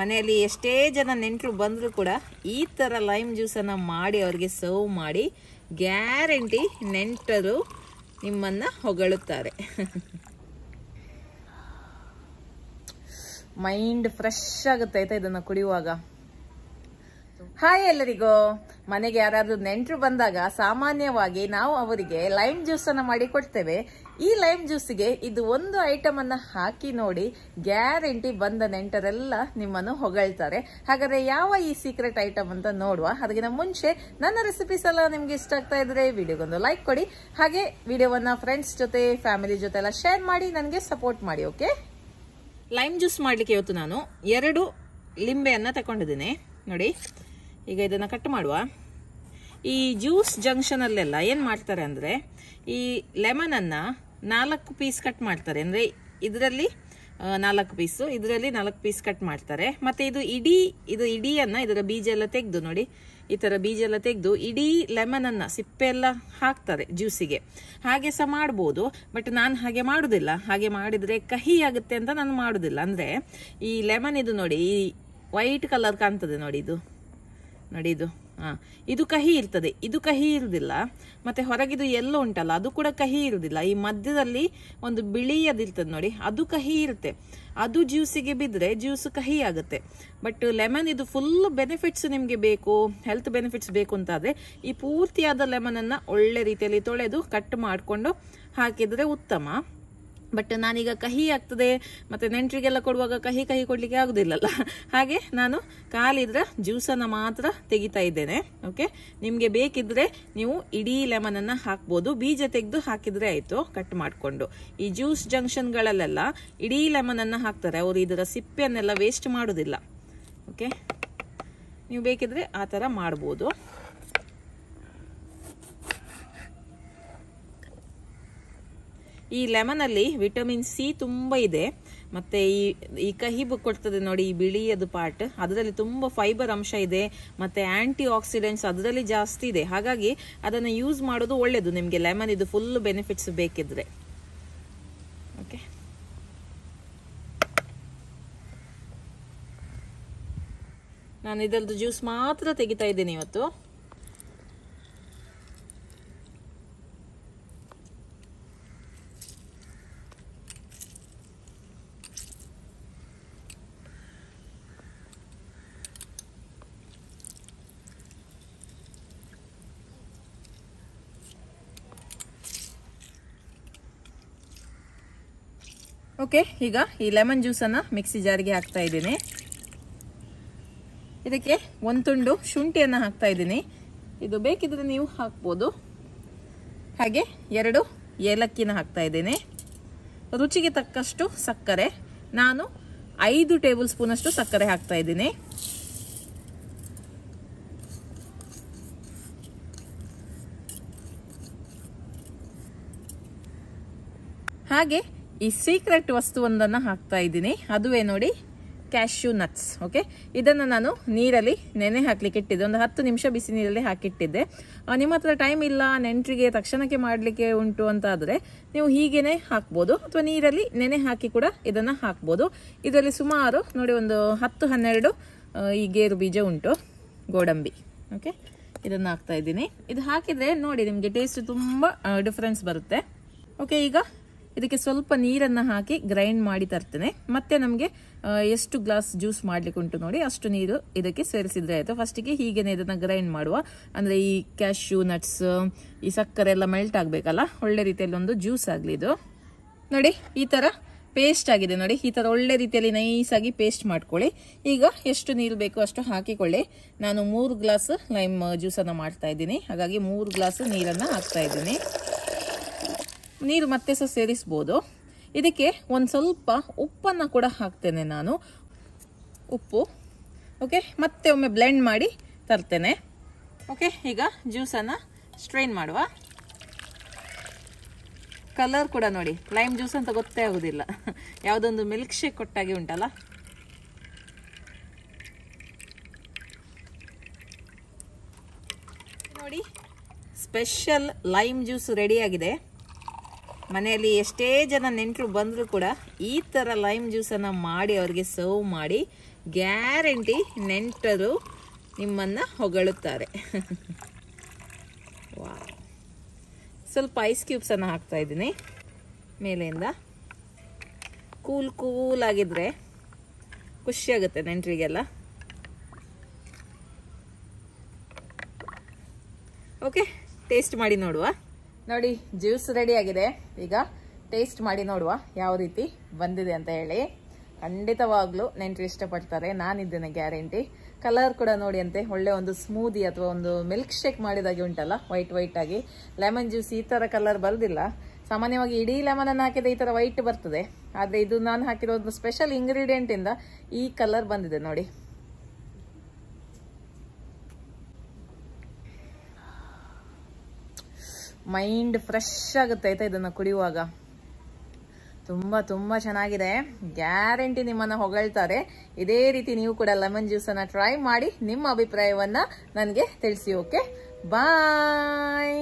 ಮನೆಯಲ್ಲಿ ಎಷ್ಟೇ ಜನ ನೆಂಟರು ಬಂದರೂ ಕೂಡ ಈ ಥರ ಲೈಮ್ ಜ್ಯೂಸನ್ನು ಮಾಡಿ ಅವ್ರಿಗೆ ಸರ್ವ್ ಮಾಡಿ ಗ್ಯಾರಂಟಿ ನೆಂಟರು ನಿಮ್ಮನ್ನು ಹೊಗಳುತ್ತಾರೆ ಮೈಂಡ್ ಫ್ರೆಶ್ ಆಗುತ್ತೆ ಆಯಿತಾ ಇದನ್ನು ಕುಡಿಯುವಾಗ ಹಾಯ್ ಎಲ್ಲರಿಗೂ ಮನೆಗೆ ಯಾರಾದರೂ ನೆಂಟರು ಬಂದಾಗ ಸಾಮಾನ್ಯವಾಗಿ ನಾವು ಅವರಿಗೆ ಲೈಮ್ ಜ್ಯೂಸ್ ಅನ್ನ ಮಾಡಿ ಕೊಡ್ತೇವೆ ಈ ಲೈಮ್ ಜ್ಯೂಸ್ಗೆ ಇದು ಒಂದು ಅನ್ನ ಹಾಕಿ ನೋಡಿ ಗ್ಯಾರಂಟಿ ಬಂದ ನೆಂಟರೆಲ್ಲ ನಿಮ್ಮನ್ನು ಹೊಗಳ್ತಾರೆ ಹಾಗಾದ್ರೆ ಯಾವ ಈ ಸೀಕ್ರೆಟ್ ಐಟಮ್ ಅಂತ ನೋಡುವ ಅದಕ್ಕಿಂತ ಮುಂಚೆ ನನ್ನ ರೆಸಿಪೀಸ್ ಎಲ್ಲ ನಿಮಗೆ ಇಷ್ಟ ಆಗ್ತಾ ಇದ್ರೆ ವಿಡಿಯೋಗೊಂದು ಲೈಕ್ ಕೊಡಿ ಹಾಗೆ ವಿಡಿಯೋವನ್ನ ಫ್ರೆಂಡ್ಸ್ ಜೊತೆ ಫ್ಯಾಮಿಲಿ ಜೊತೆ ಎಲ್ಲ ಶೇರ್ ಮಾಡಿ ನನಗೆ ಸಪೋರ್ಟ್ ಮಾಡಿ ಓಕೆ ಲೈಮ್ ಜ್ಯೂಸ್ ಮಾಡ್ಲಿಕ್ಕೆ ಇವತ್ತು ನಾನು ಎರಡು ಲಿಂಬೆಯನ್ನು ತಗೊಂಡಿದ್ದೀನಿ ನೋಡಿ ಈಗ ಇದನ್ನು ಕಟ್ ಮಾಡುವ ಈ ಜ್ಯೂಸ್ ಜಂಕ್ಷನಲ್ಲೆಲ್ಲ ಏನು ಮಾಡ್ತಾರೆ ಅಂದರೆ ಈ ಲೆಮನನ್ನು ನಾಲ್ಕು ಪೀಸ್ ಕಟ್ ಮಾಡ್ತಾರೆ ಅಂದರೆ ಇದರಲ್ಲಿ ನಾಲ್ಕು ಪೀಸು ಇದರಲ್ಲಿ ನಾಲ್ಕು ಪೀಸ್ ಕಟ್ ಮಾಡ್ತಾರೆ ಮತ್ತು ಇದು ಇಡೀ ಇದು ಇಡೀಯನ್ನು ಇದರ ಬೀಜ ಎಲ್ಲ ತೆಗೆದು ನೋಡಿ ಈ ಥರ ಬೀಜ ಎಲ್ಲ ತೆಗೆದು ಇಡೀ ಲೆಮನನ್ನು ಸಿಪ್ಪೆ ಎಲ್ಲ ಹಾಕ್ತಾರೆ ಜ್ಯೂಸಿಗೆ ಹಾಗೆ ಸಹ ಮಾಡ್ಬೋದು ಬಟ್ ನಾನು ಹಾಗೆ ಮಾಡೋದಿಲ್ಲ ಹಾಗೆ ಮಾಡಿದರೆ ಕಹಿ ಆಗುತ್ತೆ ಅಂತ ನಾನು ಮಾಡೋದಿಲ್ಲ ಅಂದರೆ ಈ ಲೆಮನ್ ಇದು ನೋಡಿ ಈ ವೈಟ್ ಕಲರ್ ಕಾಣ್ತದೆ ನೋಡಿ ಇದು ನೋಡಿ ಇದು ಹಾಂ ಇದು ಕಹಿ ಇರ್ತದೆ ಇದು ಕಹಿ ಇರುವುದಿಲ್ಲ ಮತ್ತು ಹೊರಗಿದು ಎಲ್ಲೋ ಉಂಟಲ್ಲ ಅದು ಕೂಡ ಕಹಿ ಇರುವುದಿಲ್ಲ ಈ ಮಧ್ಯದಲ್ಲಿ ಒಂದು ಬಿಳಿಯದಿರ್ತದೆ ನೋಡಿ ಅದು ಕಹಿ ಇರುತ್ತೆ ಅದು ಜ್ಯೂಸಿಗೆ ಬಿದ್ದರೆ ಜ್ಯೂಸು ಕಹಿ ಆಗುತ್ತೆ ಬಟ್ ಲೆಮನ್ ಇದು ಫುಲ್ ಬೆನಿಫಿಟ್ಸ್ ನಿಮಗೆ ಬೇಕು ಹೆಲ್ತ್ ಬೆನಿಫಿಟ್ಸ್ ಬೇಕು ಅಂತಾದರೆ ಈ ಪೂರ್ತಿಯಾದ ಲೆಮನನ್ನು ಒಳ್ಳೆ ರೀತಿಯಲ್ಲಿ ತೊಳೆದು ಕಟ್ ಮಾಡಿಕೊಂಡು ಹಾಕಿದರೆ ಉತ್ತಮ ಬಟ್ ನಾನೀಗ ಕಹಿ ಆಗ್ತದೆ ಮತ್ತೆ ನೆಂಟರಿಗೆಲ್ಲ ಕೊಡುವಾಗ ಕಹಿ ಕಹಿ ಕೊಡ್ಲಿಕ್ಕೆ ಆಗೋದಿಲ್ಲಲ್ಲ ಹಾಗೆ ನಾನು ಕಾಲಿದ್ರ ಜ್ಯೂಸನ್ನು ಮಾತ್ರ ತೆಗಿತಾ ಇದ್ದೇನೆ ಓಕೆ ನಿಮಗೆ ಬೇಕಿದ್ರೆ ನೀವು ಇಡೀ ಅನ್ನ ಹಾಕ್ಬೋದು ಬೀಜ ತೆಗೆದು ಹಾಕಿದ್ರೆ ಆಯ್ತು ಕಟ್ ಮಾಡಿಕೊಂಡು ಈ ಜ್ಯೂಸ್ ಜಂಕ್ಷನ್ಗಳಲ್ಲೆಲ್ಲ ಇಡೀ ಅನ್ನ ಹಾಕ್ತಾರೆ ಅವರು ಇದರ ಸಿಪ್ಪೆಯನ್ನೆಲ್ಲ ವೇಸ್ಟ್ ಮಾಡುದಿಲ್ಲ ಓಕೆ ನೀವು ಬೇಕಿದ್ರೆ ಆ ತರ ಮಾಡ್ಬೋದು ಈ ಲೆಮನ್ ಅಲ್ಲಿ ವಿಟಮಿನ್ ಸಿ ತುಂಬಾ ಇದೆ ಮತ್ತೆ ಈ ಈ ಕಹಿ ಕೊಡ್ತದೆ ನೋಡಿ ಈ ಬಿಳಿಯದು ಪಾರ್ಟ್ ಅದರಲ್ಲಿ ತುಂಬಾ ಫೈಬರ್ ಅಂಶ ಇದೆ ಮತ್ತೆ ಆಂಟಿ ಆಕ್ಸಿಡೆಂಟ್ಸ್ ಅದರಲ್ಲಿ ಜಾಸ್ತಿ ಇದೆ ಹಾಗಾಗಿ ಅದನ್ನು ಯೂಸ್ ಮಾಡೋದು ಒಳ್ಳೇದು ನಿಮಗೆ ಲೆಮನ್ ಇದು ಫುಲ್ ಬೆನಿಫಿಟ್ಸ್ ಬೇಕಿದ್ರೆ ಓಕೆ ನಾನು ಇದರದ್ದು ಜ್ಯೂಸ್ ಮಾತ್ರ ತೆಗಿತಾ ಇದ್ದೀನಿ ಇವತ್ತು ಓಕೆ ಈಗ ಈ ಲೆಮನ್ ಜ್ಯೂಸನ್ನು ಮಿಕ್ಸಿ ಜಾರಿಗೆ ಹಾಕ್ತಾ ಇದ್ದೀನಿ ಇದಕ್ಕೆ ಒಂದು ತುಂಡು ಶುಂಠಿಯನ್ನು ಹಾಕ್ತಾ ಇದ್ದೀನಿ ಇದು ಬೇಕಿದ್ರೆ ನೀವು ಹಾಕ್ಬೋದು ಹಾಗೆ ಎರಡು ಏಲಕ್ಕಿನ ಹಾಕ್ತಾ ಇದ್ದೀನಿ ರುಚಿಗೆ ತಕ್ಕಷ್ಟು ಸಕ್ಕರೆ ನಾನು ಐದು ಟೇಬಲ್ ಸ್ಪೂನಷ್ಟು ಸಕ್ಕರೆ ಹಾಕ್ತಾ ಇದ್ದೀನಿ ಹಾಗೆ ಈ ಸೀಕ್ರೆಟ್ ವಸ್ತುವೊಂದನ್ನು ಹಾಕ್ತಾ ಇದ್ದೀನಿ ಅದುವೇ ನೋಡಿ ಕ್ಯಾಶ್ಯೂ ನಟ್ಸ್ ಓಕೆ ಇದನ್ನು ನಾನು ನೀರಲ್ಲಿ ನೆನೆ ಹಾಕಲಿಕ್ಕೆ ಇಟ್ಟಿದ್ದೆ ಒಂದು ಹತ್ತು ನಿಮಿಷ ಬಿಸಿ ನೀರಲ್ಲಿ ಹಾಕಿಟ್ಟಿದ್ದೆ ನಿಮ್ಮ ಹತ್ರ ಟೈಮ್ ಇಲ್ಲ ನೆಂಟರಿಗೆ ತಕ್ಷಣಕ್ಕೆ ಮಾಡಲಿಕ್ಕೆ ಉಂಟು ಅಂತ ಆದರೆ ನೀವು ಹೀಗೇನೆ ಹಾಕ್ಬೋದು ಅಥವಾ ನೀರಲ್ಲಿ ನೆನೆ ಹಾಕಿ ಕೂಡ ಇದನ್ನು ಹಾಕ್ಬೋದು ಇದರಲ್ಲಿ ಸುಮಾರು ನೋಡಿ ಒಂದು ಹತ್ತು ಹನ್ನೆರಡು ಈ ಗೇರು ಬೀಜ ಉಂಟು ಗೋಡಂಬಿ ಓಕೆ ಇದನ್ನು ಹಾಕ್ತಾ ಇದ್ದೀನಿ ಇದು ಹಾಕಿದರೆ ನೋಡಿ ನಿಮಗೆ ಟೇಸ್ಟ್ ತುಂಬ ಡಿಫ್ರೆನ್ಸ್ ಬರುತ್ತೆ ಓಕೆ ಈಗ ಇದಕ್ಕೆ ಸ್ವಲ್ಪ ನೀರನ್ನು ಹಾಕಿ ಗ್ರೈಂಡ್ ಮಾಡಿ ತರ್ತೇನೆ ಮತ್ತೆ ನಮಗೆ ಎಷ್ಟು ಗ್ಲಾಸ್ ಜ್ಯೂಸ್ ಮಾಡಲಿಕ್ಕೆ ಉಂಟು ನೋಡಿ ಅಷ್ಟು ನೀರು ಇದಕ್ಕೆ ಸೇರಿಸಿದ್ರೆ ಆಯಿತು ಫಸ್ಟಿಗೆ ಹೀಗೇನೆ ಇದನ್ನು ಗ್ರೈಂಡ್ ಮಾಡುವ ಅಂದರೆ ಈ ಕ್ಯಾಶ್ಯೂ ನಟ್ಸ್ ಈ ಸಕ್ಕರೆ ಎಲ್ಲ ಮೆಲ್ಟ್ ಆಗಬೇಕಲ್ಲ ಒಳ್ಳೆ ರೀತಿಯಲ್ಲಿ ಒಂದು ಜ್ಯೂಸ್ ಆಗಲಿ ಇದು ನೋಡಿ ಈ ಥರ ಪೇಸ್ಟ್ ಆಗಿದೆ ನೋಡಿ ಈ ಥರ ಒಳ್ಳೆ ರೀತಿಯಲ್ಲಿ ನೈಸಾಗಿ ಪೇಸ್ಟ್ ಮಾಡ್ಕೊಳ್ಳಿ ಈಗ ಎಷ್ಟು ನೀರು ಬೇಕು ಅಷ್ಟು ಹಾಕಿಕೊಳ್ಳಿ ನಾನು ಮೂರು ಗ್ಲಾಸ್ ಲೈಮ್ ಜ್ಯೂಸನ್ನು ಮಾಡ್ತಾ ಇದ್ದೀನಿ ಹಾಗಾಗಿ ಮೂರು ಗ್ಲಾಸ್ ನೀರನ್ನು ಹಾಕ್ತಾ ಇದ್ದೀನಿ ನೀರು ಮತ್ತೆ ಸಹ ಸೇರಿಸ್ಬೋದು ಇದಕ್ಕೆ ಒಂದು ಸ್ವಲ್ಪ ಉಪ್ಪನ್ನು ಕೂಡ ಹಾಕ್ತೇನೆ ನಾನು ಉಪ್ಪು ಓಕೆ ಮತ್ತೆ ಒಮ್ಮೆ ಬ್ಲೆಂಡ್ ಮಾಡಿ ತರ್ತೇನೆ ಓಕೆ ಈಗ ಜ್ಯೂಸನ್ನು ಸ್ಟ್ರೈನ್ ಮಾಡುವ ಕಲರ್ ಕೂಡ ನೋಡಿ ಲೈಮ್ ಜ್ಯೂಸ್ ಅಂತ ಗೊತ್ತೇ ಆಗೋದಿಲ್ಲ ಯಾವುದೊಂದು ಮಿಲ್ಕ್ ಶೇಕ್ ಕೊಟ್ಟಾಗಿ ಉಂಟಲ್ಲ ನೋಡಿ ಸ್ಪೆಷಲ್ ಲೈಮ್ ಜ್ಯೂಸ್ ರೆಡಿಯಾಗಿದೆ ಮನೆಯಲ್ಲಿ ಎಷ್ಟೇ ಜನ ನೆಂಟರು ಬಂದರೂ ಕೂಡ ಈ ಥರ ಲೈಮ್ ಜ್ಯೂಸನ್ನು ಮಾಡಿ ಅವರಿಗೆ ಸರ್ವ್ ಮಾಡಿ ಗ್ಯಾರಂಟಿ ನೆಂಟರು ನಿಮ್ಮನ್ನು ಹೊಗಳುತ್ತಾರೆ ವಾ ಸ್ವಲ್ಪ ಐಸ್ ಕ್ಯೂಬ್ಸನ್ನು ಇದ್ದೀನಿ ಮೇಲೆಯಿಂದ ಕೂಲ್ ಕೂಲಾಗಿದ್ದರೆ ಖುಷಿಯಾಗುತ್ತೆ ನೆಂಟರಿಗೆಲ್ಲ ಓಕೆ ಟೇಸ್ಟ್ ಮಾಡಿ ನೋಡುವ ನೋಡಿ ಜ್ಯೂಸ್ ರೆಡಿ ಆಗಿದೆ ಈಗ ಟೇಸ್ಟ್ ಮಾಡಿ ನೋಡುವ ಯಾವ ರೀತಿ ಬಂದಿದೆ ಅಂತ ಹೇಳಿ ಖಂಡಿತವಾಗ್ಲೂ ನೆಂಟರು ಇಷ್ಟಪಡ್ತಾರೆ ನಾನಿದ್ದೇನೆ ಗ್ಯಾರಂಟಿ ಕಲರ್ ಕೂಡ ನೋಡಿ ಅಂತೆ ಒಳ್ಳೆ ಒಂದು ಸ್ಮೂದಿ ಅಥವಾ ಒಂದು ಮಿಲ್ಕ್ ಶೇಕ್ ಮಾಡಿದಾಗೆ ಉಂಟಲ್ಲ ವೈಟ್ ವೈಟ್ ಆಗಿ ಲೆಮನ್ ಜ್ಯೂಸ್ ಈ ಥರ ಕಲರ್ ಬರೋದಿಲ್ಲ ಸಾಮಾನ್ಯವಾಗಿ ಇಡೀ ಲೆಮನನ್ನು ಹಾಕಿದ್ರೆ ಈ ಥರ ವೈಟ್ ಬರ್ತದೆ ಆದರೆ ಇದು ನಾನು ಹಾಕಿರೋ ಒಂದು ಸ್ಪೆಷಲ್ ಇಂದ ಈ ಕಲರ್ ಬಂದಿದೆ ನೋಡಿ ಮೈಂಡ್ ಫ್ರೆಶ್ ಆಗುತ್ತೆ ಐತೆ ಇದನ್ನು ಕುಡಿಯುವಾಗ ತುಂಬಾ ತುಂಬಾ ಚೆನ್ನಾಗಿದೆ ಗ್ಯಾರಂಟಿ ನಿಮ್ಮನ್ನ ಹೊಗಳ್ತಾರೆ ಇದೇ ರೀತಿ ನೀವು ಕೂಡ ಲೆಮನ್ ಅನ್ನ ಟ್ರೈ ಮಾಡಿ ನಿಮ್ಮ ಅಭಿಪ್ರಾಯವನ್ನ ನನಗೆ ತಿಳಿಸಿ ಓಕೆ ಬಾಯ್